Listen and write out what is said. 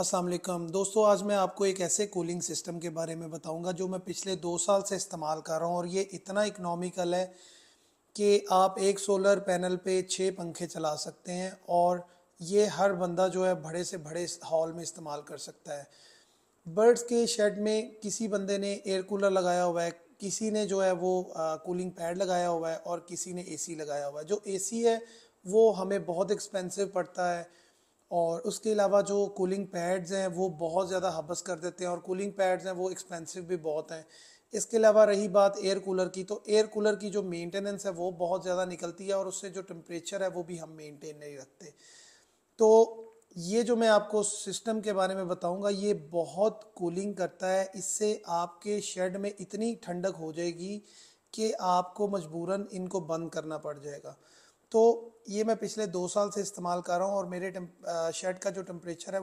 अस्सलाम वालेकुम दोस्तों आज मैं आपको एक ऐसे कूलिंग सिस्टम के बारे में बताऊंगा जो मैं पिछले दो साल से इस्तेमाल कर रहा हूँ और ये इतना इकनॉमिकल है कि आप एक सोलर पैनल पे छः पंखे चला सकते हैं और ये हर बंदा जो है बड़े से बड़े हॉल में इस्तेमाल कर सकता है बर्ड्स के शेड में किसी बंदे ने एयर कूलर लगाया हुआ है किसी ने जो है वो कूलिंग पैड लगाया हुआ है और किसी ने एसी लगाया हुआ है जो एसी है वो हमें बहुत एक्सपेंसिव पड़ता है और उसके अलावा जो कूलिंग पैड्स हैं वो बहुत ज़्यादा हबस कर देते हैं और कूलिंग पैड्स हैं वो एक्सपेंसिव भी बहुत हैं इसके अलावा रही बात एयर कूलर की तो एयर कूलर की जो मेंटेनेंस है वो बहुत ज़्यादा निकलती है और उससे जो टेम्परेचर है वो भी हम मेंटेन नहीं रखते तो ये जो मैं आपको सिस्टम के बारे में बताऊंगा ये बहुत कूलिंग करता है इससे आपके शेड में इतनी ठंडक हो जाएगी कि आपको मजबूरन इनको बंद करना पड़ जाएगा तो ये मैं पिछले दो साल से इस्तेमाल कर रहा हूँ और मेरे शर्ट का जो टेम्परेचर है